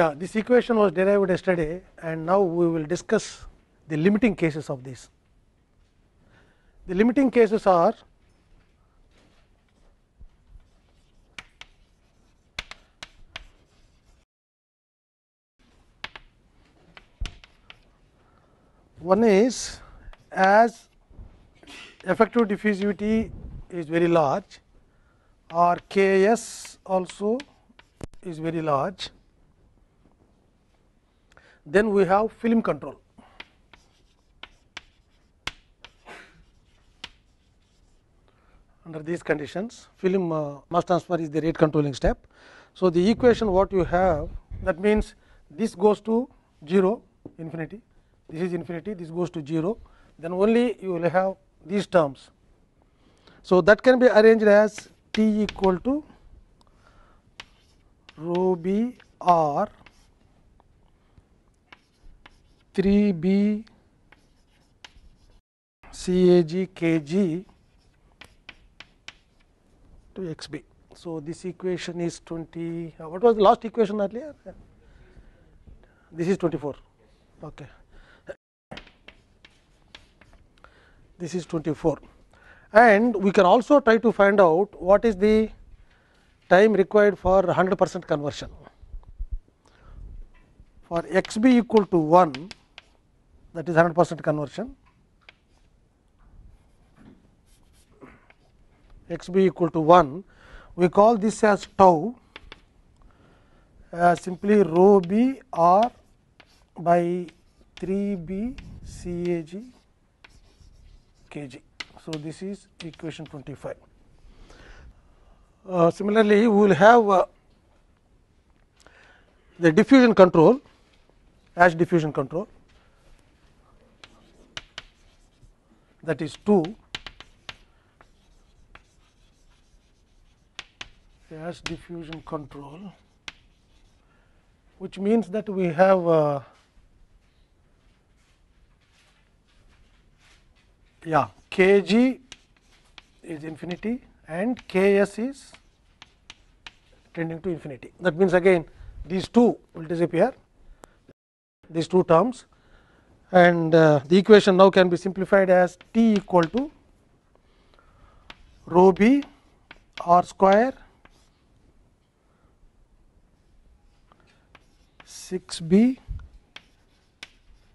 Yeah, this equation was derived yesterday and now we will discuss the limiting cases of this. The limiting cases are one is as effective diffusivity is very large or K s also is very large then we have film control. Under these conditions, film uh, mass transfer is the rate controlling step. So, the equation what you have that means this goes to 0 infinity, this is infinity, this goes to 0, then only you will have these terms. So, that can be arranged as t equal to rho b r three B CAG KG to XB. So, this equation is 20, uh, what was the last equation earlier? This is 24, okay. this is 24 and we can also try to find out what is the time required for 100 percent conversion. For XB equal to 1, that is 100 percent conversion x b equal to 1 we call this as tau uh, simply rho b r by 3 b c a g k g. So, this is equation 25. Uh, similarly, we will have uh, the diffusion control as diffusion control. that is 2 gas diffusion control which means that we have uh, yeah kg is infinity and ks is tending to infinity that means again these two will disappear these two terms and uh, the equation now can be simplified as t equal to rho b r square 6 b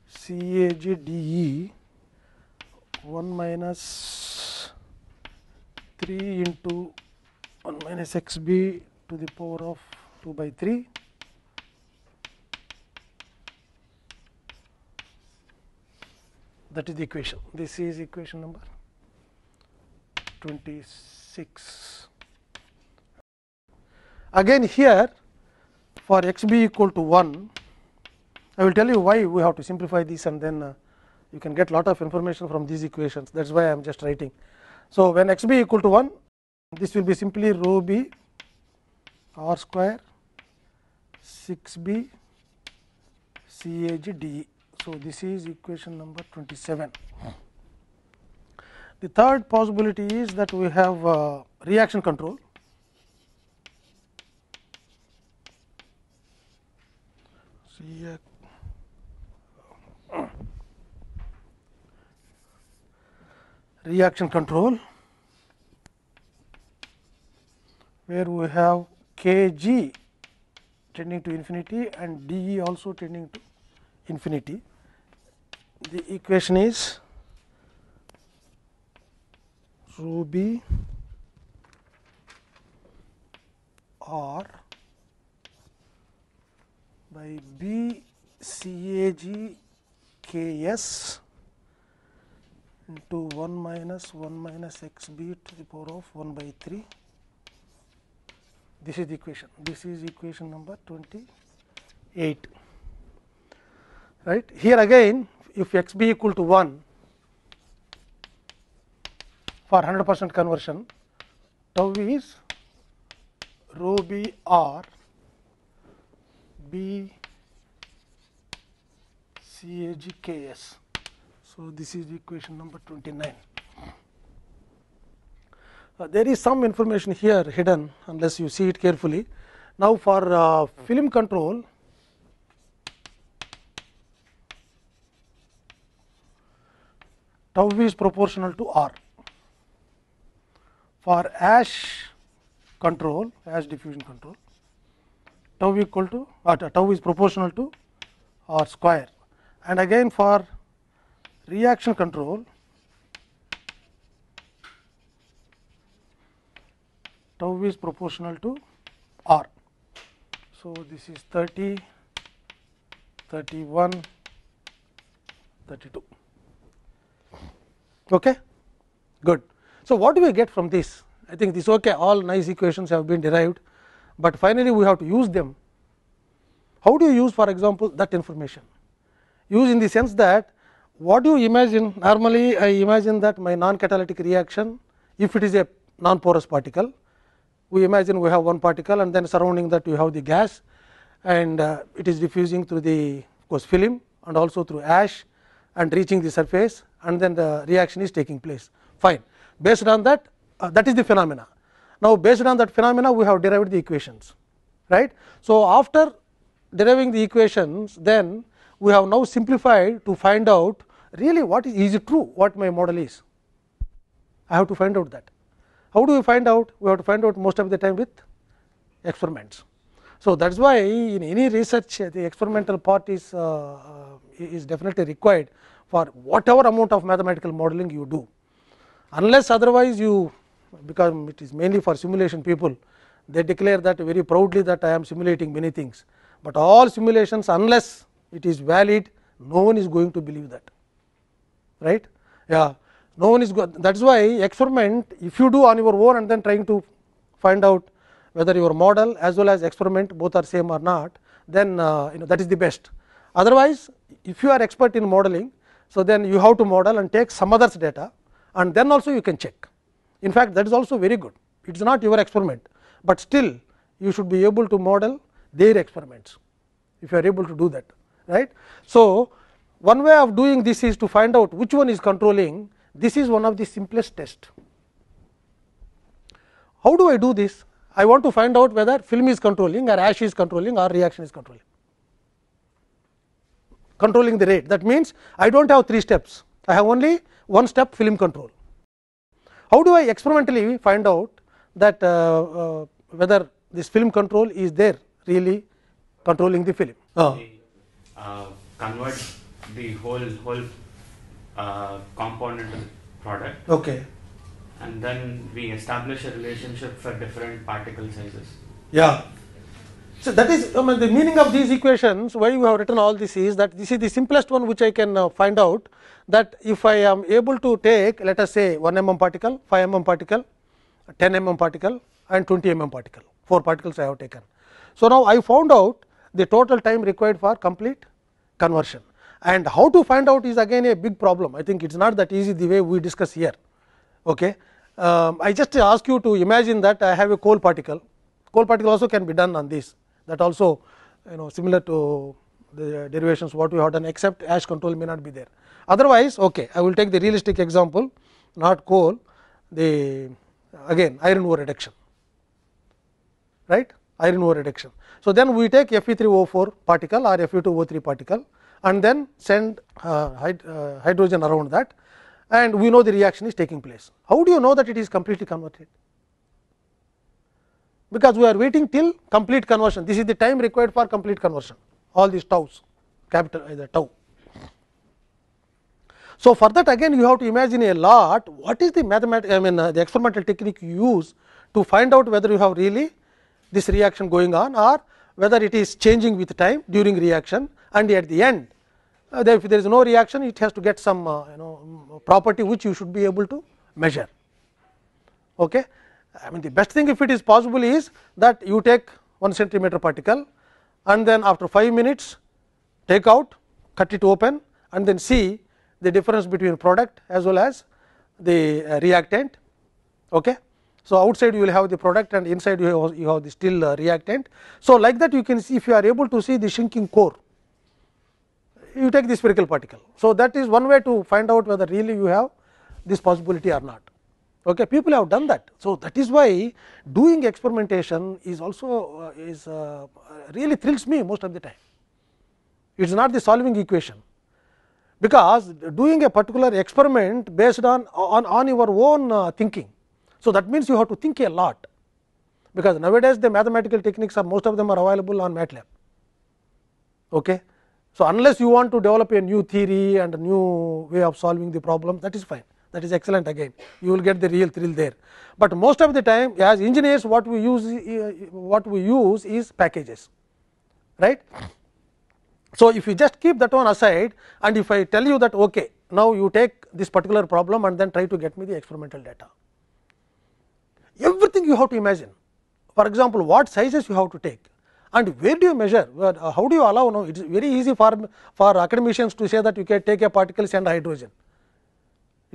C A G D E 1 minus 3 into 1 minus x b to the power of 2 by 3 that is the equation this is equation number 26 again here for x b equal to 1 I will tell you why we have to simplify this and then uh, you can get lot of information from these equations that is why I am just writing. So, when x b equal to 1 this will be simply rho b r square 6 b c a g d e so, this is equation number 27. The third possibility is that we have uh, reaction control. reaction control where we have k g tending to infinity and d e also tending to infinity the equation is Ruby R by B C A G K S into 1 minus 1 minus x b to the power of 1 by 3. This is the equation. This is equation number 28. Right. Here again if Xb equal to 1 for 100 percent conversion, tau is rho b r b c a g k s. So, this is equation number 29. Uh, there is some information here hidden unless you see it carefully. Now, for uh, film control, tau v is proportional to r. For ash control, ash diffusion control, tau equal to uh, tau is proportional to r square. And again for reaction control, tau v is proportional to r. So, this is 30, 31, 32. Okay, good. So, what do we get from this? I think this okay, all nice equations have been derived, but finally, we have to use them. How do you use for example, that information? Use in the sense that what do you imagine normally I imagine that my non catalytic reaction if it is a non porous particle we imagine we have one particle and then surrounding that you have the gas and uh, it is diffusing through the course film and also through ash and reaching the surface and then the reaction is taking place fine based on that uh, that is the phenomena now based on that phenomena we have derived the equations right so after deriving the equations then we have now simplified to find out really what is, is it true what my model is i have to find out that how do we find out we have to find out most of the time with experiments so that's why in any research the experimental part is uh, uh is definitely required for whatever amount of mathematical modeling you do. Unless otherwise you become it is mainly for simulation people, they declare that very proudly that I am simulating many things, but all simulations unless it is valid no one is going to believe that right yeah no one is going that is why experiment if you do on your own and then trying to find out whether your model as well as experiment both are same or not then uh, you know that is the best Otherwise, if you are expert in modeling, so then you have to model and take some others data and then also you can check. In fact, that is also very good. It is not your experiment, but still you should be able to model their experiments, if you are able to do that. right? So, one way of doing this is to find out which one is controlling. This is one of the simplest test. How do I do this? I want to find out whether film is controlling or ash is controlling or reaction is controlling controlling the rate. That means, I do not have three steps, I have only one step film control. How do I experimentally find out that uh, uh, whether this film control is there really controlling the film? Uh. uh convert the whole whole uh, compound into product. Okay. And then we establish a relationship for different particle sizes. Yeah. So, that is I mean, the meaning of these equations why you have written all this is that this is the simplest one which I can uh, find out that if I am able to take let us say 1 mm particle, 5 mm particle, 10 mm particle and 20 mm particle, 4 particles I have taken. So, now I found out the total time required for complete conversion and how to find out is again a big problem. I think it is not that easy the way we discuss here. Okay. Um, I just ask you to imagine that I have a coal particle, coal particle also can be done on this that also you know similar to the derivations what we have done except ash control may not be there. Otherwise, okay, I will take the realistic example not coal the again iron ore reduction right iron ore reduction. So, then we take Fe3O4 particle or Fe2O3 particle and then send uh, hyd uh, hydrogen around that and we know the reaction is taking place. How do you know that it is completely converted? because we are waiting till complete conversion. This is the time required for complete conversion, all these tau's capital uh, the tau. So, for that again you have to imagine a lot what is the mathematical I mean uh, the experimental technique you use to find out whether you have really this reaction going on or whether it is changing with time during reaction and at the end uh, if there is no reaction it has to get some uh, you know property which you should be able to measure. Okay. I mean the best thing if it is possible is that you take 1 centimeter particle and then after 5 minutes take out, cut it open and then see the difference between product as well as the uh, reactant. Okay. So, outside you will have the product and inside you have, you have the still uh, reactant. So, like that you can see if you are able to see the shrinking core, you take the spherical particle. So, that is one way to find out whether really you have this possibility or not. okay people have done that so that is why doing experimentation is also uh, is uh, really thrills me most of the time it is not the solving equation because doing a particular experiment based on on on your own uh, thinking so that means you have to think a lot because nowadays the mathematical techniques are most of them are available on matlab okay so unless you want to develop a new theory and a new way of solving the problem that is fine that is excellent again you will get the real thrill there. But most of the time as engineers what we use what we use is packages right. So, if you just keep that one aside and if I tell you that okay, now you take this particular problem and then try to get me the experimental data. Everything you have to imagine for example, what sizes you have to take and where do you measure, how do you allow now it is very easy for, for academicians to say that you can take a particle and hydrogen.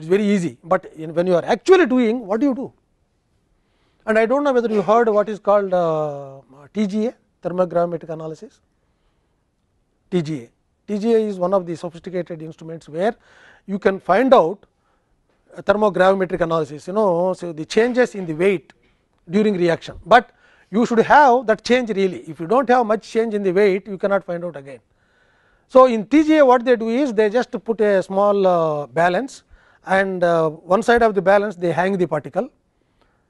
it is very easy, but in, when you are actually doing what do you do? And I do not know whether you heard what is called uh, TGA thermogrammetric analysis TGA. TGA is one of the sophisticated instruments where you can find out uh, thermogrammetric analysis you know so the changes in the weight during reaction, but you should have that change really if you do not have much change in the weight you cannot find out again. So, in TGA what they do is they just put a small uh, balance and uh, one side of the balance they hang the particle,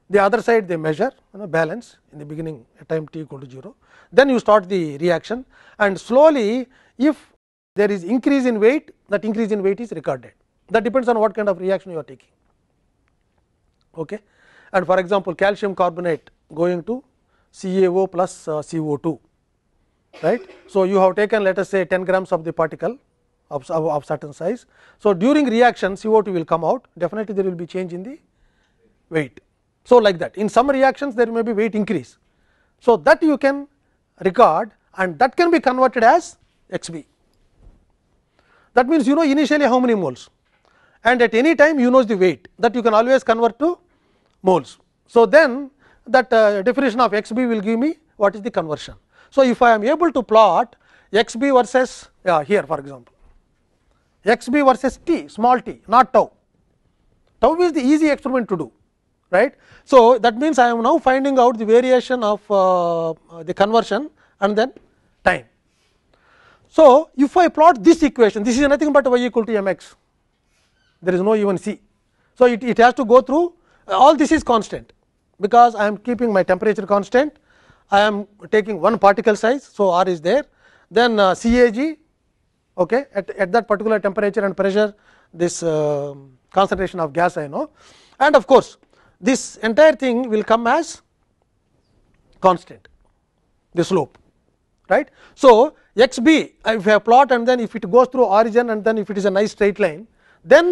the other side they measure you know, balance in the beginning at time t equal to 0. Then you start the reaction and slowly if there is increase in weight that increase in weight is recorded that depends on what kind of reaction you are taking. Okay. And for example, calcium carbonate going to CaO plus uh, CO2 right. So, you have taken let us say 10 grams of the particle of, of, of certain size. So, during reaction CO 2 will come out definitely there will be change in the weight. So, like that in some reactions there may be weight increase. So, that you can record and that can be converted as x b. That means, you know initially how many moles and at any time you know the weight that you can always convert to moles. So, then that uh, definition of x b will give me what is the conversion. So, if I am able to plot x b versus uh, here for example, x b versus t small t not tau. Tau is the easy experiment to do right. So, that means, I am now finding out the variation of uh, the conversion and then time. So, if I plot this equation this is nothing but y equal to m x there is no even c. So, it, it has to go through uh, all this is constant because I am keeping my temperature constant I am taking one particle size. So, r is there then uh, C A G okay, at, at that particular temperature and pressure this uh, concentration of gas I know and of course, this entire thing will come as constant the slope right. So, x b if I plot and then if it goes through origin and then if it is a nice straight line then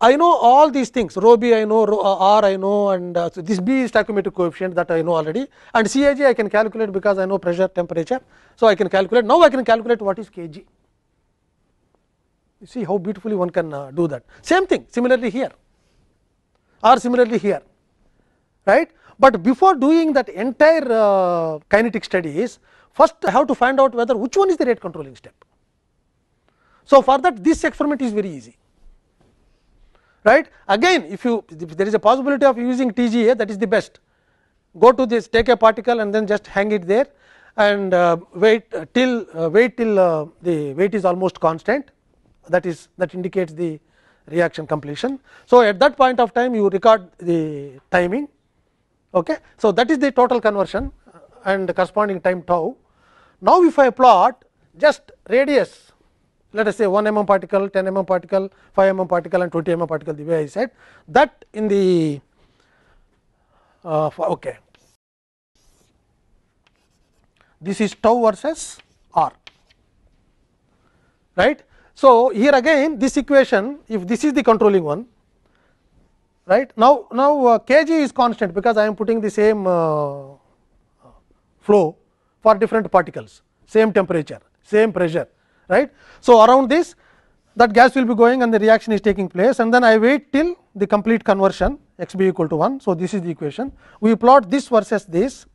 I know all these things rho b I know rho uh, r I know and uh, so this b is stoichiometric coefficient that I know already and C A G I can calculate because I know pressure temperature. So, I can calculate now I can calculate what is k g. You see how beautifully one can uh, do that. Same thing similarly here or similarly here, right. But before doing that entire uh, kinetic studies, first I have to find out whether which one is the rate controlling step. So, for that this experiment is very easy. Right? Again, if you if there is a possibility of using TGA that is the best, go to this take a particle and then just hang it there and uh, wait uh, till uh, wait till uh, the weight is almost constant that is that indicates the reaction completion. So, at that point of time you record the timing. Okay. So, that is the total conversion and the corresponding time tau. Now, if I plot just radius let us say 1 mm particle, 10 mm particle, 5 mm particle and 20 mm particle the way I said that in the uh, okay. This is tau versus r right. So, here again this equation if this is the controlling one right now now uh, kg is constant because I am putting the same uh, flow for different particles same temperature same pressure right. So, around this that gas will be going and the reaction is taking place and then I wait till the complete conversion x b equal to 1. So, this is the equation we plot this versus this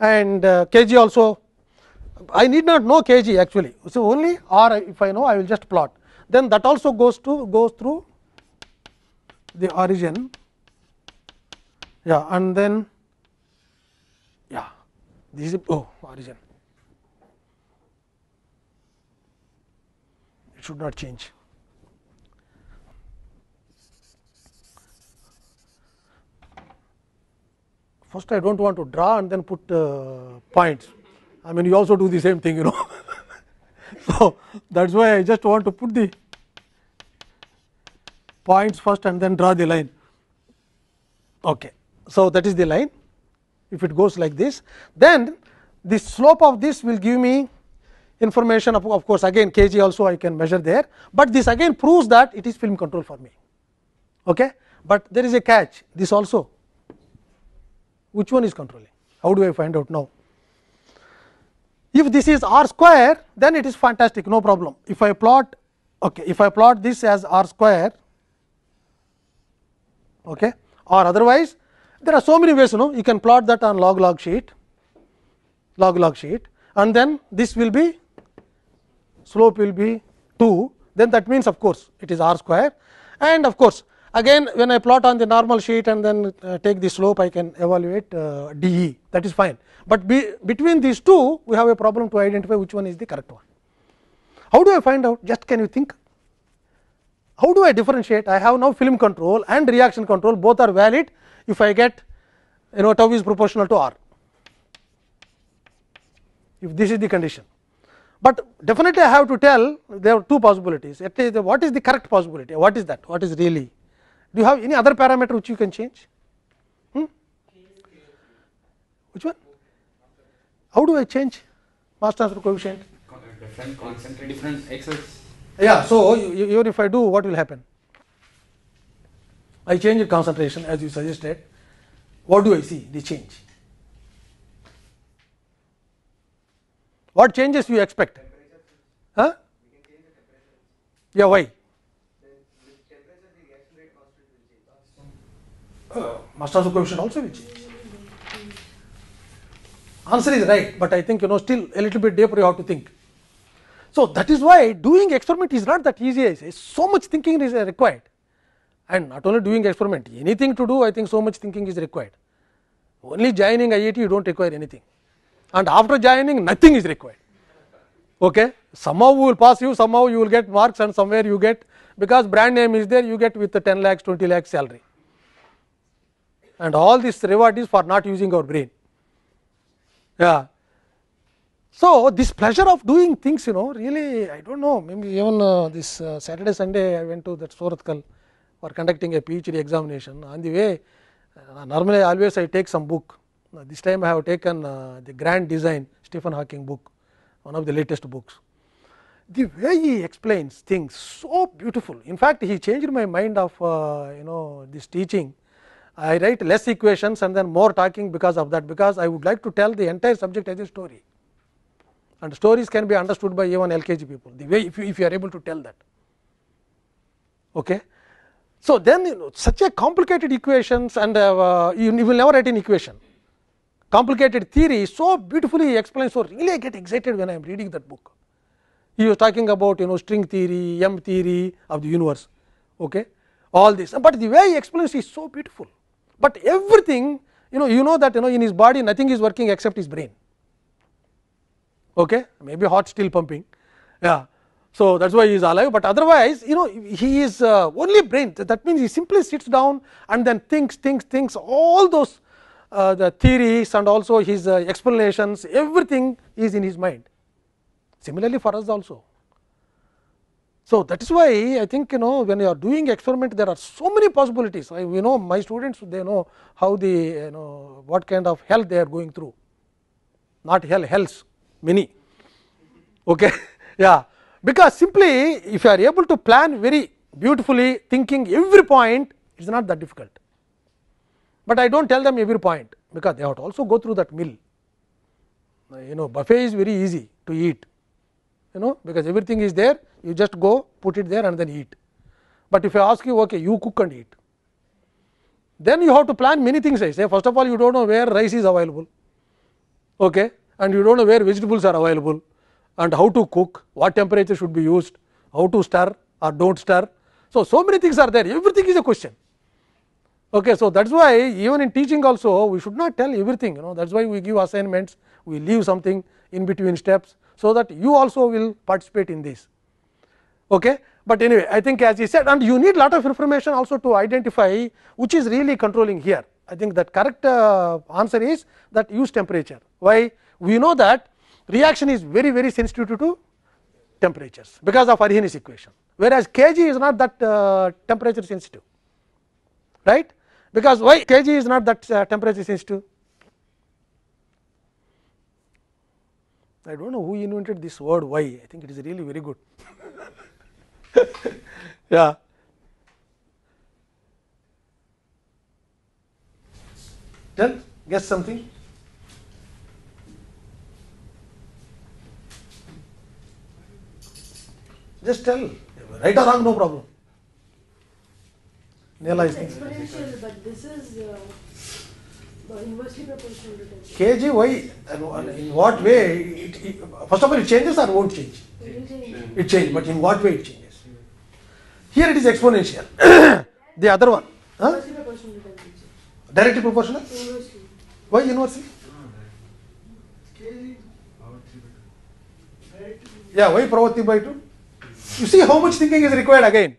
and uh, kg also I need not know k g actually. So, only r if I know I will just plot then that also goes to goes through the origin yeah and then yeah this is oh origin it should not change first I do not want to draw and then put uh, points I mean you also do the same thing you know. so, that is why I just want to put the points first and then draw the line. Okay. So, that is the line if it goes like this then the slope of this will give me information of, of course again kg also I can measure there, but this again proves that it is film control for me. Okay? But there is a catch this also which one is controlling how do I find out now? If this is r square, then it is fantastic, no problem. If I plot, okay, if I plot this as r square, okay, or otherwise, there are so many ways. You know, you can plot that on log log sheet, log log sheet, and then this will be slope will be 2. Then that means, of course, it is r square, and of course, Again, when I plot on the normal sheet and then uh, take the slope, I can evaluate uh, dE that is fine, but be, between these two we have a problem to identify which one is the correct one. How do I find out? Just can you think? How do I differentiate? I have now film control and reaction control both are valid if I get you know tau is proportional to r if this is the condition. But definitely I have to tell there are two possibilities at least what is the correct possibility what is that what is really do you have any other parameter which you can change? Hmm? Which one? How do I change mass transfer coefficient? Different concentration, different x's. Yeah, so even if I do, what will happen? I change the concentration as you suggested. What do I see? The change. What changes you expect? Huh? Yeah, why? Master's Master coefficient also will change. Answer is right, but I think you know still a little bit deeper you have to think. So that is why doing experiment is not that easy. I say so much thinking is required, and not only doing experiment, anything to do I think so much thinking is required. Only joining IIT you don't require anything, and after joining nothing is required. Okay, somehow we will pass you, somehow you will get marks, and somewhere you get because brand name is there, you get with the 10 lakhs, 20 lakhs salary. and all this reward is for not using our brain. Yeah. So, this pleasure of doing things you know really I do not know maybe even uh, this uh, Saturday Sunday I went to that Soratkal for conducting a PhD examination on the way uh, normally always I take some book now, this time I have taken uh, the grand design Stephen Hawking book one of the latest books. The way he explains things so beautiful in fact he changed my mind of uh, you know this teaching uh, I write less equations and then more talking because of that, because I would like to tell the entire subject as a story. And stories can be understood by even LKG people, the way if you, if you are able to tell that. Okay? So, then you know, such a complicated equations and uh, uh you, you will never write an equation. Complicated theory is so beautifully explained, so really I get excited when I am reading that book. He was talking about you know string theory, M theory of the universe, okay? all this, but the way he explains is so beautiful but everything you know you know that you know in his body nothing is working except his brain okay maybe heart still pumping yeah so that's why he is alive but otherwise you know he is uh, only brain that means he simply sits down and then thinks thinks thinks all those uh, the theories and also his uh, explanations everything is in his mind similarly for us also so, that is why I think you know when you are doing experiment there are so many possibilities. I, you know my students they know how the you know what kind of hell they are going through, not hell hells many. Okay, yeah, because simply if you are able to plan very beautifully thinking every point it is not that difficult. But I do not tell them every point because they have to also go through that mill. You know buffet is very easy to eat you know because everything is there you just go put it there and then eat. But if I ask you okay you cook and eat then you have to plan many things I say first of all you don't know where rice is available okay and you don't know where vegetables are available and how to cook what temperature should be used how to stir or don't stir. So, so many things are there everything is a question. Okay, so that is why even in teaching also we should not tell everything you know that is why we give assignments, we leave something in between steps so that you also will participate in this. Okay? But anyway, I think as he said and you need lot of information also to identify which is really controlling here. I think that correct uh, answer is that use temperature. Why? We know that reaction is very very sensitive to temperatures because of Arrhenius equation, whereas Kg is not that uh, temperature sensitive, right? Because why Kg is not that uh, temperature sensitive? I do not know who invented this word why, I think it is really very good. yeah. Tell, guess something. Just tell, right or wrong, no problem. Neela is. Exponential, but this is. Uh kg why in what way it, it, first of all it changes or won't change it changes but in what way it changes here it is exponential the other one huh? directly proportional why inversely yeah why pravati by 2 you see how much thinking is required again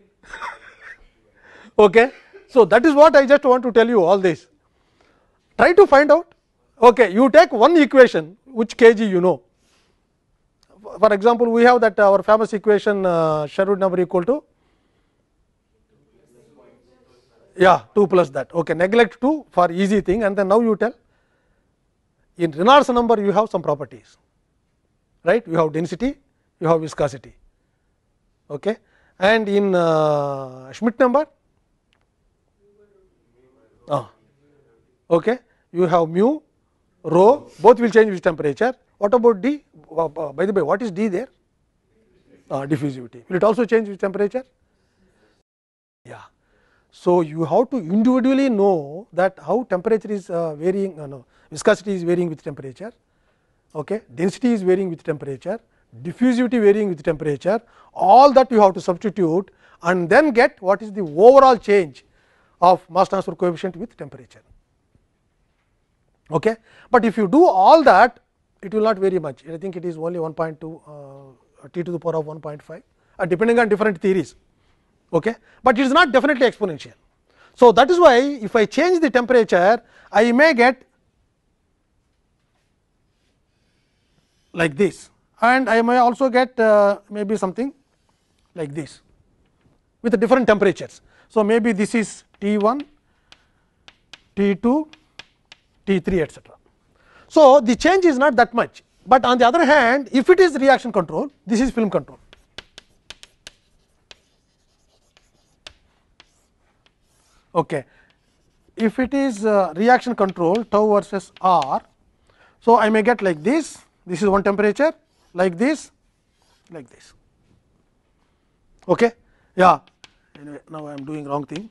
okay so that is what i just want to tell you all this Try to find out. Okay, you take one equation which kg you know. For example, we have that uh, our famous equation uh, Sherwood number equal to yeah 2 plus that. Okay, neglect 2 for easy thing and then now you tell in Reynolds number you have some properties right you have density you have viscosity okay and in uh, Schmidt number ah, okay you have mu, rho, both will change with temperature. What about d? By the way, what is d there? Uh, diffusivity. Will it also change with temperature? Yeah. So, you have to individually know that how temperature is uh, varying, uh, no, viscosity is varying with temperature, okay. density is varying with temperature, diffusivity varying with temperature, all that you have to substitute and then get what is the overall change of mass transfer coefficient with temperature. Okay. But if you do all that, it will not vary much. I think it is only 1.2 uh, t to the power of 1.5, uh, depending on different theories. Okay. But it is not definitely exponential. So, that is why if I change the temperature, I may get like this and I may also get uh, maybe something like this with different temperatures. So, maybe this is T 1, T 2, T 3 etc. So, the change is not that much, but on the other hand if it is reaction control this is film control. Okay. If it is uh, reaction control tau versus R, so I may get like this, this is one temperature like this, like this. Okay. Yeah, anyway, now I am doing wrong thing.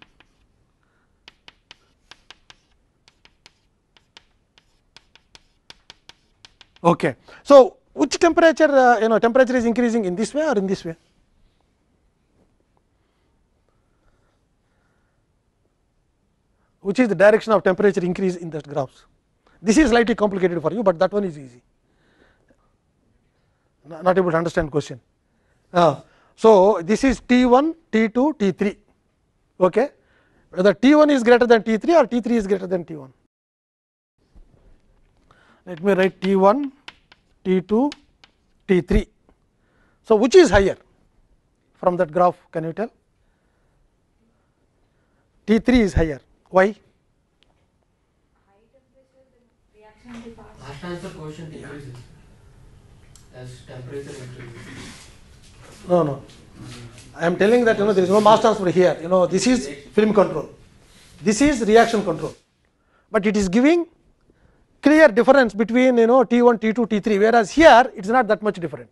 Okay. So, which temperature uh, you know temperature is increasing in this way or in this way? Which is the direction of temperature increase in the graphs? This is slightly complicated for you, but that one is easy. Not able to understand question. Uh, so, this is T 1, T 2, T 3. Okay. Whether T 1 is greater than T 3 or T 3 is greater than T 1 let me write T 1, T 2, T 3. So, which is higher from that graph can you tell? T 3 is higher, why? No, no. I am telling that you know there is no mass transfer here. You know this is film control. This is reaction control, but it is giving clear difference between you know T1, T2, T3, whereas here it is not that much different.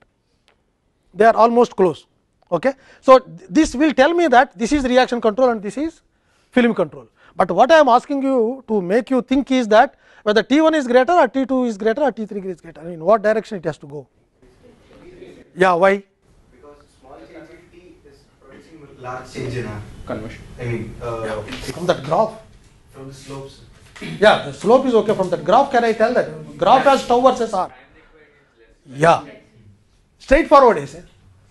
They are almost close. Okay. So, this will tell me that this is reaction control and this is film control. But what I am asking you to make you think is that whether T1 is greater or T2 is greater or T3 is greater, in what direction it has to go. Yeah, why? Because small change in T is producing large change in R. Conversion. I mean, uh, yeah. from that graph. From the slopes. Yeah, the slope is okay from that graph. Can I tell that? Graph has tau versus r. Yeah. Straightforward is.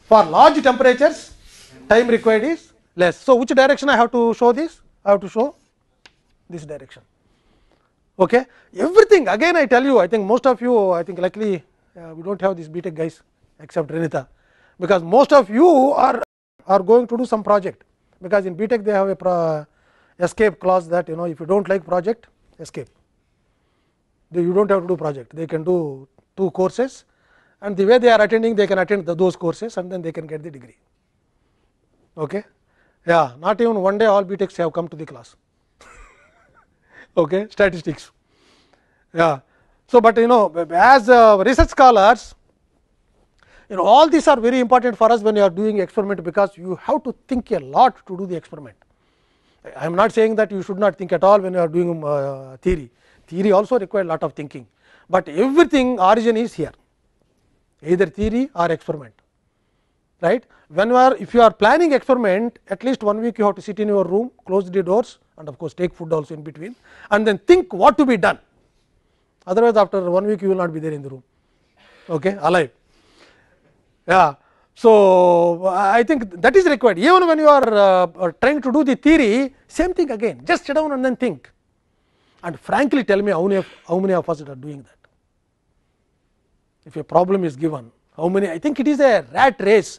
For large temperatures, time required is less. So, which direction I have to show this? I have to show this direction. Okay. Everything again I tell you, I think most of you, I think luckily uh, we do not have these BTEC guys except Renita, because most of you are, are going to do some project, because in BTEC they have a pro escape clause that you know if you do not like project, escape. They, you do not have to do project, they can do two courses and the way they are attending they can attend the, those courses and then they can get the degree. Okay? Yeah, not even one day all BTECs have come to the class. okay, statistics. Yeah. So, but you know as uh, research scholars you know all these are very important for us when you are doing experiment because you have to think a lot to do the experiment. I am not saying that you should not think at all when you are doing uh, theory. Theory also require lot of thinking, but everything origin is here either theory or experiment. Right? When you are if you are planning experiment at least one week you have to sit in your room close the doors and of course, take food also in between and then think what to be done. Otherwise, after one week you will not be there in the room okay, alive. Yeah. So, I think that is required even when you are, uh, uh, trying to do the theory same thing again just sit down and then think and frankly tell me how many of, how many of us are doing that. If a problem is given how many I think it is a rat race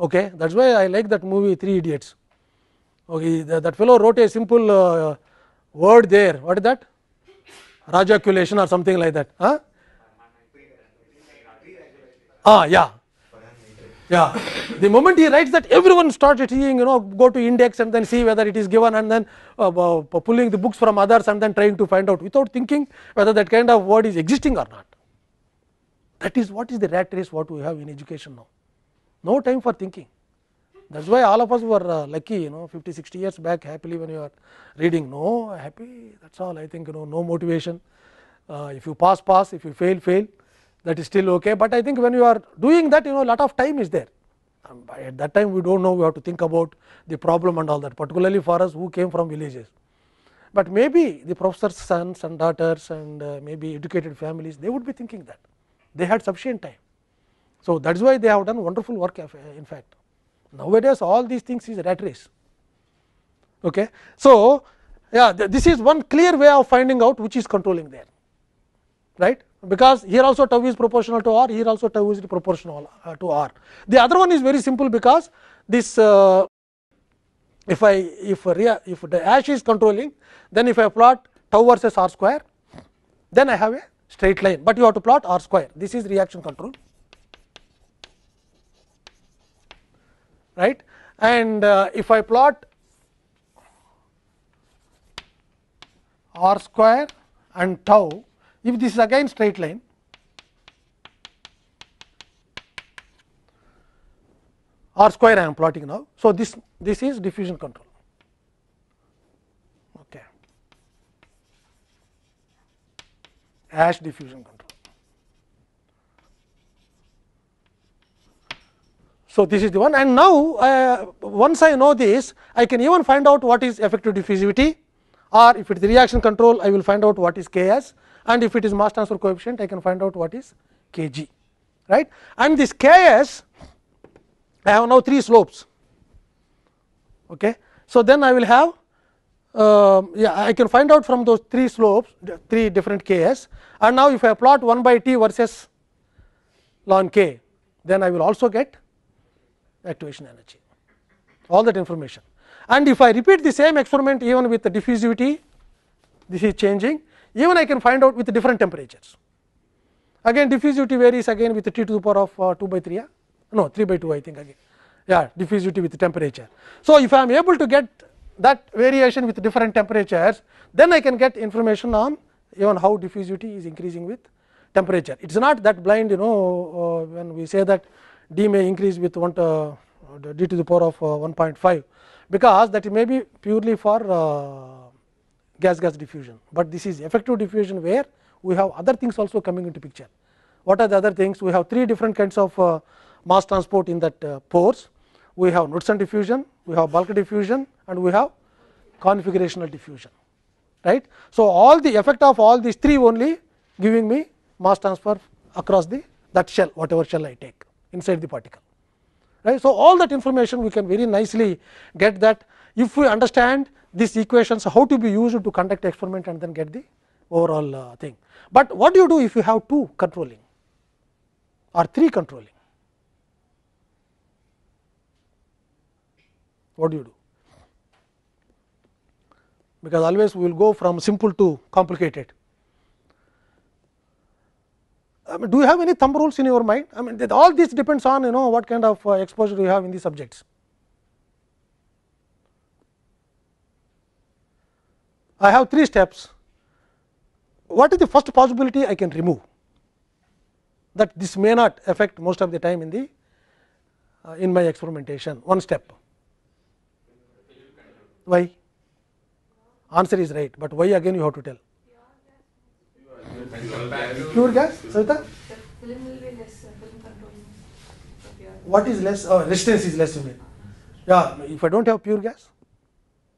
okay. that is why I like that movie 3 idiots okay. that, that fellow wrote a simple uh, word there what is that rajaculation or something like that huh? ah yeah yeah. The moment he writes that, everyone starts seeing, you know, go to index and then see whether it is given and then uh, uh, pulling the books from others and then trying to find out without thinking whether that kind of word is existing or not. That is what is the rat race what we have in education now. No time for thinking. That is why all of us were uh, lucky, you know, 50, 60 years back happily when you are reading. No, happy, that is all. I think, you know, no motivation. Uh, if you pass, pass. If you fail, fail that is still okay, but I think when you are doing that you know lot of time is there. Um, at that time we do not know we have to think about the problem and all that particularly for us who came from villages. But maybe the professor's sons and daughters and uh, maybe educated families they would be thinking that they had sufficient time. So, that is why they have done wonderful work uh, in fact. Nowadays all these things is rat race. Okay. So, yeah, th this is one clear way of finding out which is controlling there right because here also tau is proportional to r, here also tau is proportional uh, to r. The other one is very simple because this uh, if I if if the ash is controlling, then if I plot tau versus r square, then I have a straight line, but you have to plot r square. This is reaction control, right? And uh, if I plot r square and tau if this is again straight line or square I am plotting now. So, this this is diffusion control. Okay. Ash diffusion control. So, this is the one and now, uh, once I know this, I can even find out what is effective diffusivity or if it is reaction control I will find out what is Ks and if it is mass transfer coefficient I can find out what is Kg right and this Ks I have now three slopes okay so then I will have uh, yeah I can find out from those three slopes three different Ks and now if I plot 1 by t versus ln K then I will also get activation energy all that information and if I repeat the same experiment even with the diffusivity, this is changing, even I can find out with different temperatures. Again diffusivity varies again with the T to the power of uh, 2 by 3, uh, no 3 by 2 I think again, yeah diffusivity with temperature. So, if I am able to get that variation with different temperatures, then I can get information on even how diffusivity is increasing with temperature. It is not that blind you know uh, when we say that D may increase with 1 to, uh, d to the power of uh, 1.5. because that may be purely for uh, gas gas diffusion, but this is effective diffusion where we have other things also coming into picture. What are the other things? We have three different kinds of uh, mass transport in that uh, pores. We have Knudsen diffusion, we have bulk diffusion and we have configurational diffusion. right. So, all the effect of all these three only giving me mass transfer across the that shell whatever shell I take inside the particle. right. So, all that information we can very nicely get that if we understand these equations how to be used to conduct experiment and then get the overall uh, thing. But what do you do if you have 2 controlling or 3 controlling? What do you do? Because always we will go from simple to complicated. I mean, do you have any thumb rules in your mind? I mean, all this depends on you know what kind of uh, exposure you have in the subjects. I have three steps. What is the first possibility I can remove? That this may not affect most of the time in the uh, in my experimentation. One step. Why? Answer is right, but why again you have to tell. Pure gas, Savita? Film will be less, film control. What is less? Oh, resistance is less. Yeah, if I don't have pure gas,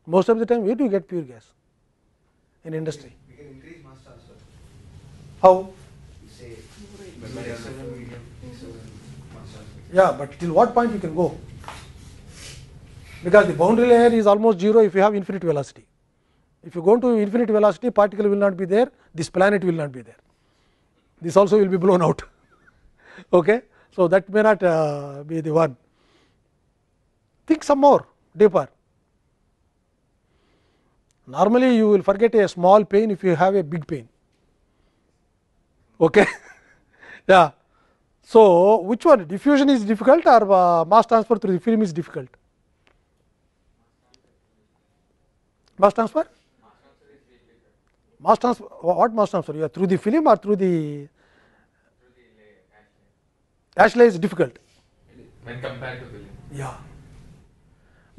most of the time, where do you get pure gas? In industry. We can increase mass transfer. How? Say, yeah, but till what point you can go? Because the boundary layer is almost zero if you have infinite velocity. If you go to infinite velocity, particle will not be there, this planet will not be there. This also will be blown out. okay? So, that may not uh, be the one. Think some more deeper. Normally, you will forget a small pain if you have a big pain. Okay? yeah. So, which one diffusion is difficult or uh, mass transfer through the film is difficult? Mass transfer? mass transfer what mass transfer you are through the film or through the ash layer is difficult when compared to film yeah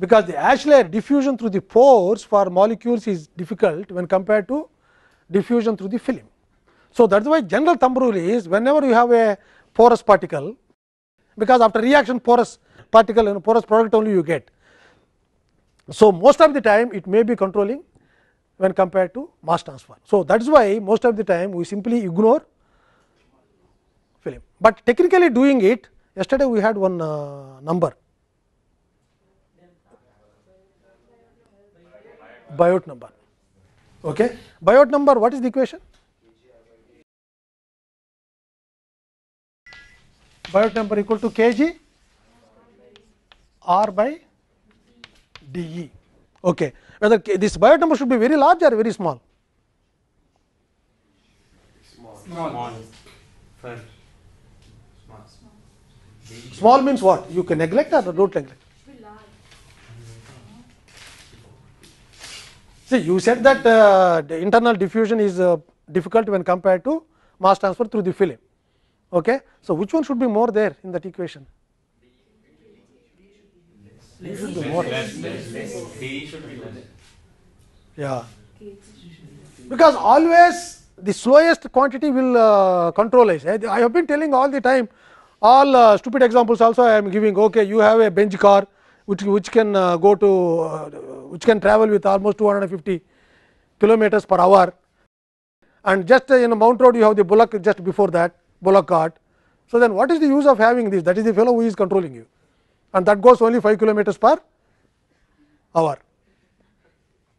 because the ash layer diffusion through the pores for molecules is difficult when compared to diffusion through the film so that's why general thumb rule is whenever you have a porous particle because after reaction porous particle and porous product only you get so most of the time it may be controlling when compared to mass transfer. So, that is why most of the time we simply ignore film, but technically doing it yesterday we had one uh, number Biot number. Okay. Biot number what is the equation? Biot number equal to kg r by d e. Okay. Whether this Biot number should be very large or very small? Small. Small. Small. Small means what? You can neglect that or don't neglect? See, you said that uh, the internal diffusion is uh, difficult when compared to mass transfer through the film. Okay? So, which one should be more there in that equation? Less, less, less. less. Yeah. Because always the slowest quantity will uh, control us. Eh? I have been telling all the time, all uh, stupid examples also I am giving. Okay, you have a bench car which, which can uh, go to, uh, which can travel with almost 250 kilometers per hour. And just uh, in Mount Road, you have the bullock just before that, bullock cart. So, then what is the use of having this? That is the fellow who is controlling you and that goes only 5 kilometers per hour.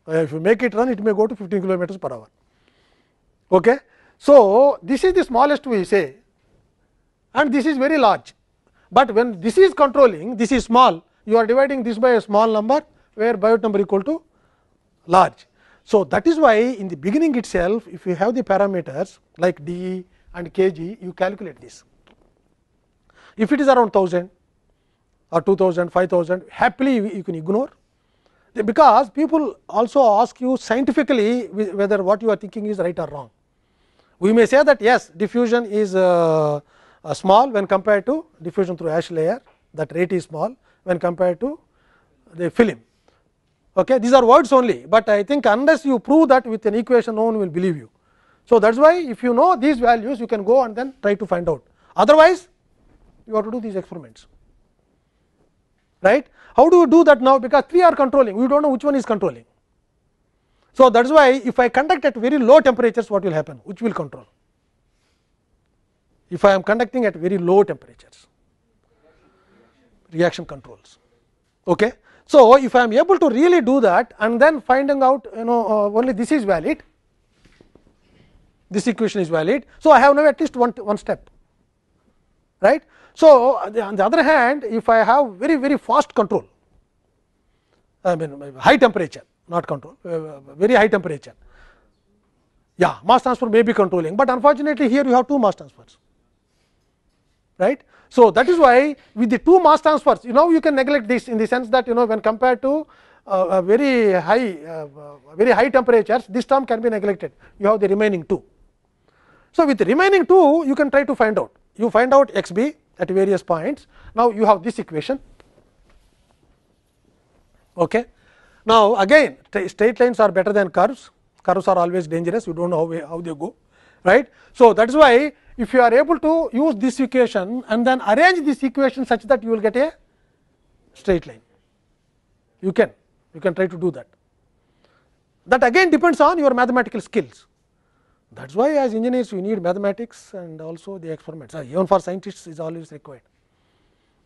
Uh, if you make it run, it may go to 15 kilometers per hour. Okay? So, this is the smallest we say and this is very large, but when this is controlling, this is small, you are dividing this by a small number where Biot number equal to large. So, that is why in the beginning itself, if you have the parameters like d and kg, you calculate this. If it is around 1000, or 2000, 5000 happily you can ignore because people also ask you scientifically whether what you are thinking is right or wrong. We may say that yes diffusion is uh, uh, small when compared to diffusion through ash layer that rate is small when compared to the film. Okay, these are words only, but I think unless you prove that with an equation no one will believe you. So, that is why if you know these values you can go and then try to find out otherwise you have to do these experiments right. How do you do that now? Because three are controlling, we do not know which one is controlling. So, that is why if I conduct at very low temperatures, what will happen? Which will control? If I am conducting at very low temperatures, reaction controls. Okay. So, if I am able to really do that and then finding out you know uh, only this is valid, this equation is valid. So, I have now at least one, one step, right. So, on the other hand, if I have very, very fast control, I mean high temperature, not control, uh, uh, very high temperature. Yeah, mass transfer may be controlling, but unfortunately, here you have two mass transfers, right. So, that is why with the two mass transfers, you know you can neglect this in the sense that you know when compared to uh, very high uh, very high temperatures, this term can be neglected. You have the remaining two. So, with the remaining two, you can try to find out. You find out x b at various points. Now, you have this equation. Okay. Now, again straight lines are better than curves, curves are always dangerous, you do not know how, how they go. right? So, that is why if you are able to use this equation and then arrange this equation such that you will get a straight line, you can, you can try to do that. That again depends on your mathematical skills. That is why as engineers we need mathematics and also the experiments ah, even for scientists is always required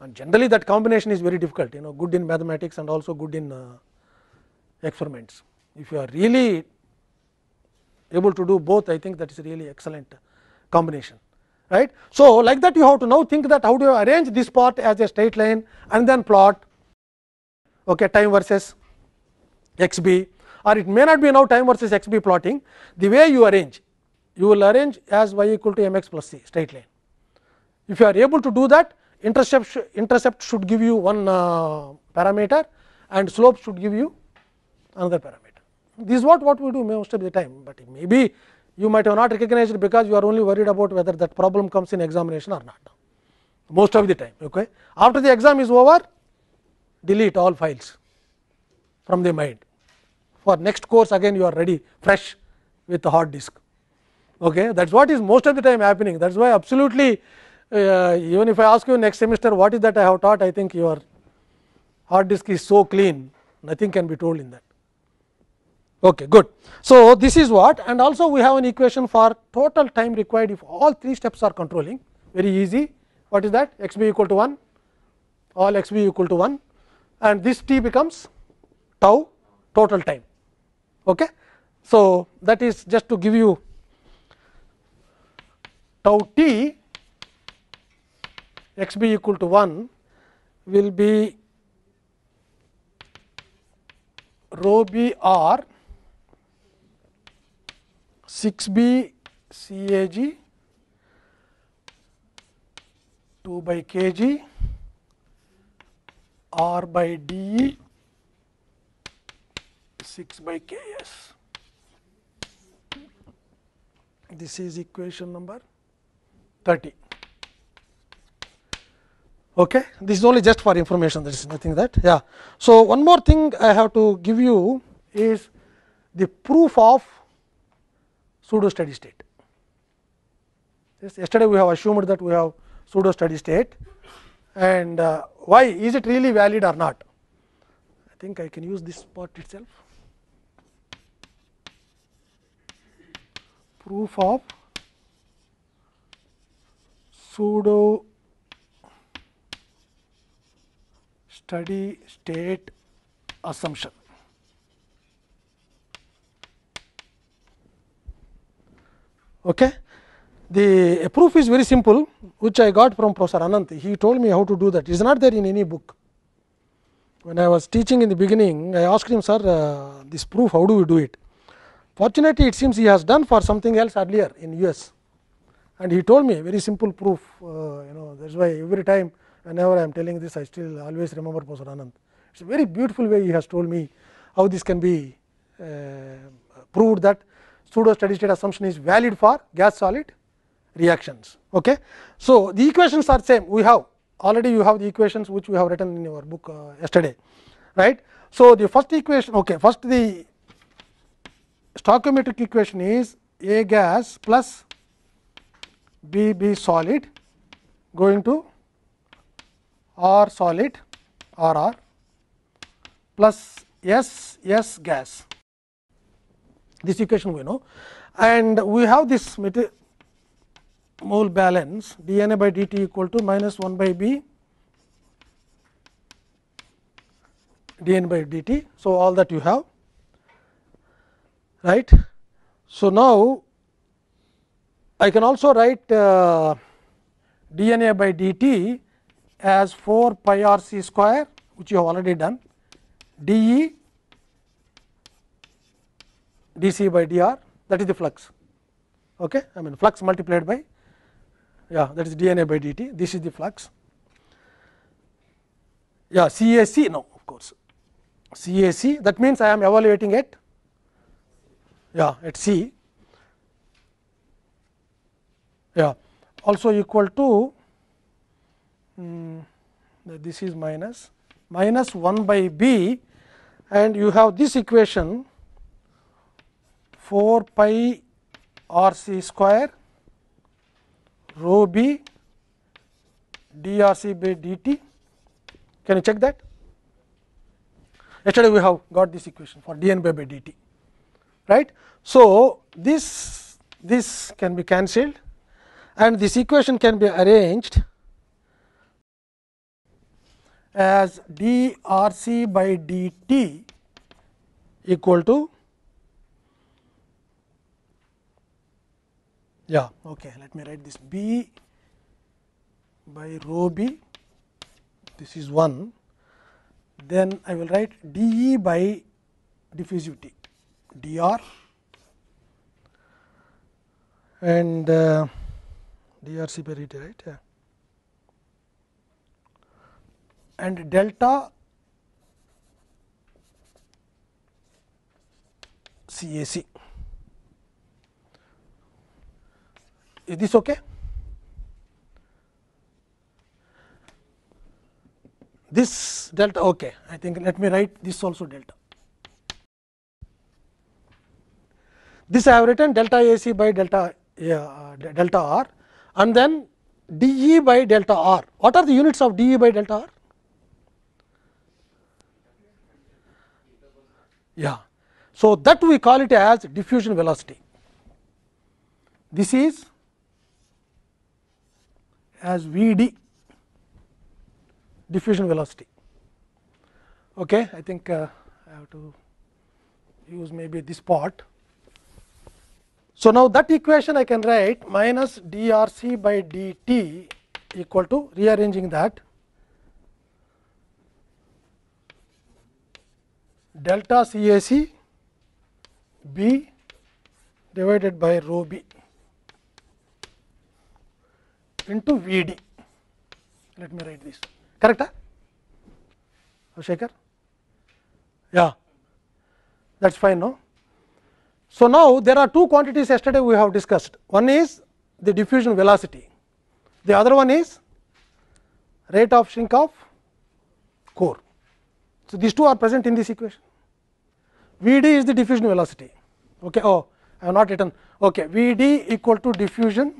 and generally that combination is very difficult you know good in mathematics and also good in uh, experiments. If you are really able to do both I think that is really excellent combination right. So, like that you have to now think that how do you arrange this part as a straight line and then plot okay, time versus x b or it may not be now time versus x b plotting the way you arrange you will arrange as y equal to mx plus c straight line. If you are able to do that intercept, sh intercept should give you one uh, parameter and slope should give you another parameter. This is what, what we do most of the time, but maybe you might have not recognized it because you are only worried about whether that problem comes in examination or not most of the time. Okay. After the exam is over delete all files from the mind for next course again you are ready fresh with the hard disk. Okay, that is what is most of the time happening. That is why absolutely uh, even if I ask you next semester what is that I have taught, I think your hard disk is so clean, nothing can be told in that. Okay, good. So, this is what and also we have an equation for total time required if all three steps are controlling, very easy. What is that? x b equal to 1, all x b equal to 1 and this t becomes tau total time. Okay. So, that is just to give you tau t x b equal to 1 will be rho b r 6 b c a g 2 by k g r by d e 6 by k s. This is equation number 30. Okay. This is only just for information, there is nothing that. Yeah. So, one more thing I have to give you is the proof of pseudo steady state. Yes, yesterday, we have assumed that we have pseudo steady state and uh, why is it really valid or not. I think I can use this part itself. Proof of sudo study state assumption. Okay. The proof is very simple which I got from Professor Anant. He told me how to do that. It is not there in any book. When I was teaching in the beginning, I asked him, sir, uh, this proof, how do we do it? Fortunately, it seems he has done for something else earlier in US and he told me very simple proof uh, you know that is why every time whenever I am telling this I still always remember Professor Anand. It is a very beautiful way he has told me how this can be uh, proved that pseudo steady state assumption is valid for gas solid reactions. Okay. So, the equations are same we have already you have the equations which we have written in your book uh, yesterday right. So, the first equation okay, first the stoichiometric equation is A gas plus B B solid going to R solid R R plus S S gas. This equation we know and we have this mole balance d n a by d t equal to minus 1 by b d n by d t. So, all that you have right. So, now I can also write uh, dna by dt as 4 pi r c square which you have already done dE dc by dr that is the flux okay I mean flux multiplied by yeah that is dna by dt this is the flux yeah CAC no of course CAC that means I am evaluating at yeah at C yeah also equal to um, this is minus minus 1 by b and you have this equation 4 pi r c square rho b d r c by d t. Can you check that? Actually, we have got this equation for d n by by d t. Right? So, this this can be cancelled and this equation can be arranged as d r c by d t equal to yeah okay let me write this b by rho b this is 1 then I will write d e by diffusivity d r and uh, DRC parity, right? Yeah. And delta CAC. Is this okay? This delta okay. I think let me write this also delta. This I have written delta AC by delta yeah, uh, delta R and then d e by delta r. What are the units of d e by delta r? Yeah. So, that we call it as diffusion velocity. This is as V d diffusion velocity. Okay, I think uh, I have to use maybe this part. So, now that equation I can write minus d r c by d t equal to rearranging that delta C A C B divided by rho B into V D. Let me write this. Correct? Huh? Shekhar? Yeah, that is fine. No? So, now there are two quantities yesterday we have discussed one is the diffusion velocity the other one is rate of shrink of core. So, these two are present in this equation V d is the diffusion velocity okay. oh I have not written okay. V d equal to diffusion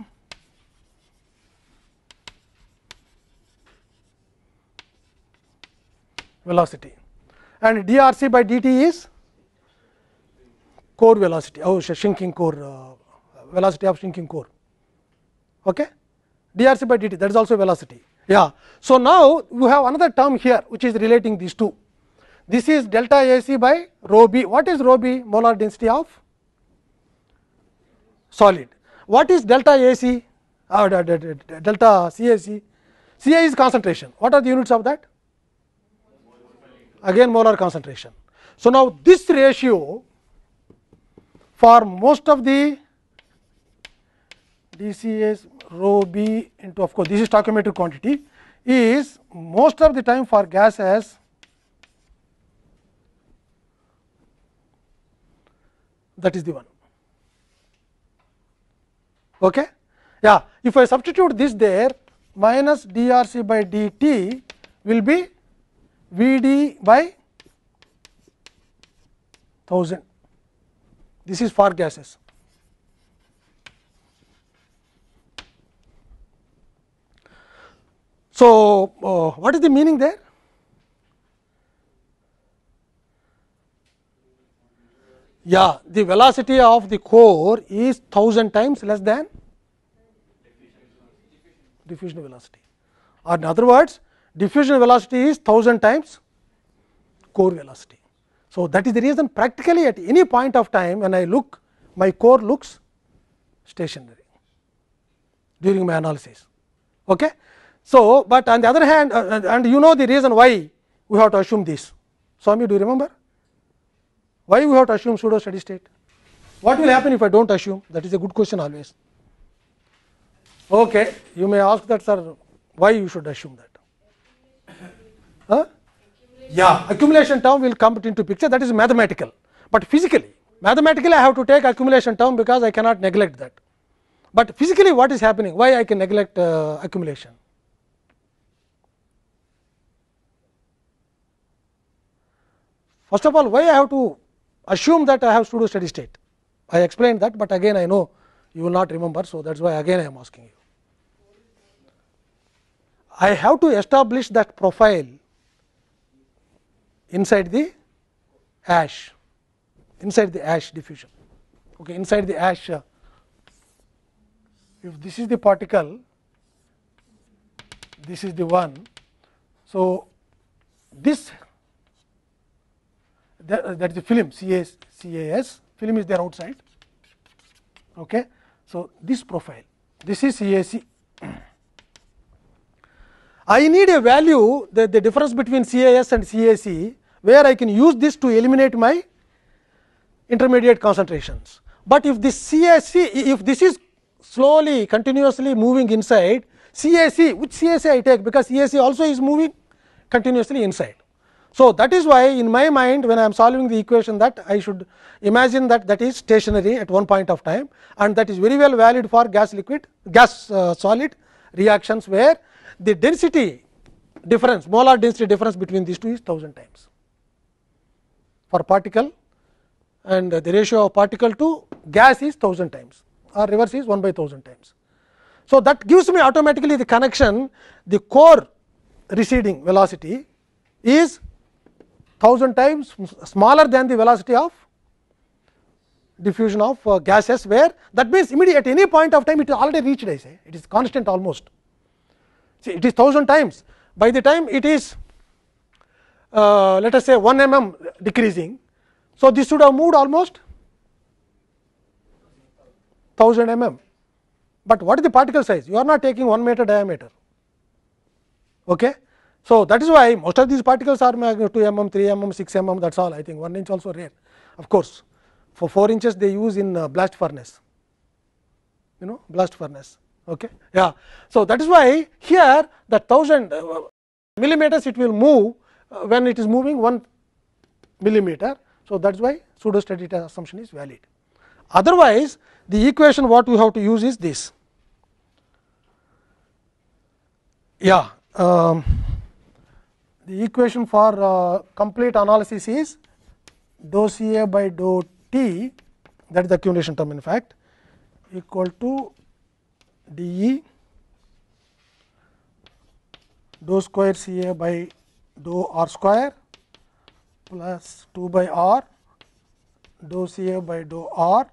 velocity and d r c by d t is core velocity, oh shrinking core uh, velocity of shrinking core. Okay? drc by dt that is also velocity. Yeah. So, now you have another term here which is relating these two. This is delta AC by rho b. What is rho b? Molar density of solid. What is delta AC? Uh, delta CAC? Ca is concentration. What are the units of that? Again molar concentration. So, now this ratio for most of the DCS rho b into of course, this is stoichiometric quantity is most of the time for gas as that is the one. Okay? Yeah, if I substitute this there minus d r c by d t will be V d by 1000. This is for gases. So, uh, what is the meaning there? Yeah, the velocity of the core is 1000 times less than diffusion velocity or in other words diffusion velocity is 1000 times core velocity. So, that is the reason practically at any point of time when I look my core looks stationary during my analysis. Okay? So, but on the other hand uh, uh and you know the reason why we have to assume this. Swami do you remember? Why we have to assume pseudo steady state? What will happen if I do not assume? That is a good question always. Okay, you may ask that sir why you should assume that. Huh? Yeah, accumulation term will come into picture that is mathematical, but physically mathematically I have to take accumulation term because I cannot neglect that. But physically what is happening? Why I can neglect uh, accumulation? First of all, why I have to assume that I have pseudo steady state? I explained that, but again I know you will not remember. So, that is why again I am asking you. I have to establish that profile inside the ash, inside the ash diffusion. Okay, inside the ash, uh, if this is the particle, this is the one. So, this that, uh, that is the film CAS, CAS film is there outside. Okay. So, this profile this is CAC. I need a value that the difference between CAS and CAC where I can use this to eliminate my intermediate concentrations. But if this CAC, if this is slowly continuously moving inside CAC, which CAC I take because CAC also is moving continuously inside. So, that is why in my mind when I am solving the equation that I should imagine that that is stationary at one point of time and that is very well valid for gas liquid gas uh, solid reactions where the density difference molar density difference between these two is 1000 times. for particle and the ratio of particle to gas is 1000 times or reverse is 1 by 1000 times. So, that gives me automatically the connection the core receding velocity is 1000 times smaller than the velocity of diffusion of uh, gases where that means immediately at any point of time it is already reached I say it is constant almost. See it is 1000 times by the time it is Uh, let us say 1 mm decreasing. So, this should have moved almost 1000 mm, but what is the particle size? You are not taking 1 meter diameter. Okay? So, that is why most of these particles are 2 mm, 3 mm, 6 mm that is all I think 1 inch also rare of course, for 4 inches they use in uh, blast furnace, you know blast furnace. Okay? Yeah. So, that is why here the 1000 uh, millimeters it will move uh, when it is moving 1 millimeter. So, that is why pseudo steady assumption is valid. Otherwise, the equation what we have to use is this. Yeah, um, the equation for uh, complete analysis is dou C A by dou T that is the accumulation term in fact equal to d E dou square C A by dou r square plus 2 by r dou C A by dou r.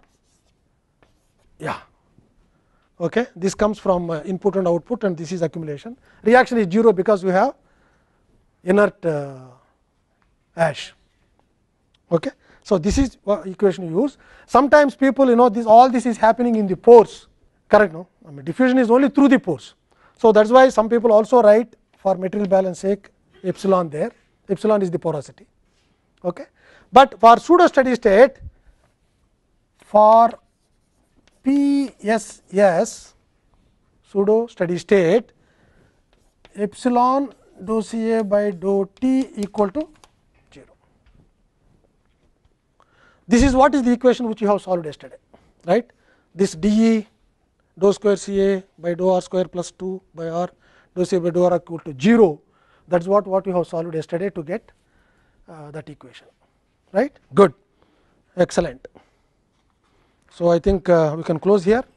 Yeah. Okay. This comes from uh, input and output and this is accumulation. Reaction is 0 because we have inert uh, ash. Okay. So, this is what equation you use. Sometimes people you know this all this is happening in the pores correct no I mean diffusion is only through the pores. So, that is why some people also write for material balance sake epsilon there, epsilon is the porosity. Okay. But for pseudo steady state, for P S S pseudo steady state, epsilon dou C A by dou T equal to 0. This is what is the equation which you have solved yesterday, right. This d E dou square C A by dou R square plus 2 by R dou C A by dou R equal to 0 that is what, what we have solved yesterday to get uh, that equation right good excellent. So, I think uh, we can close here.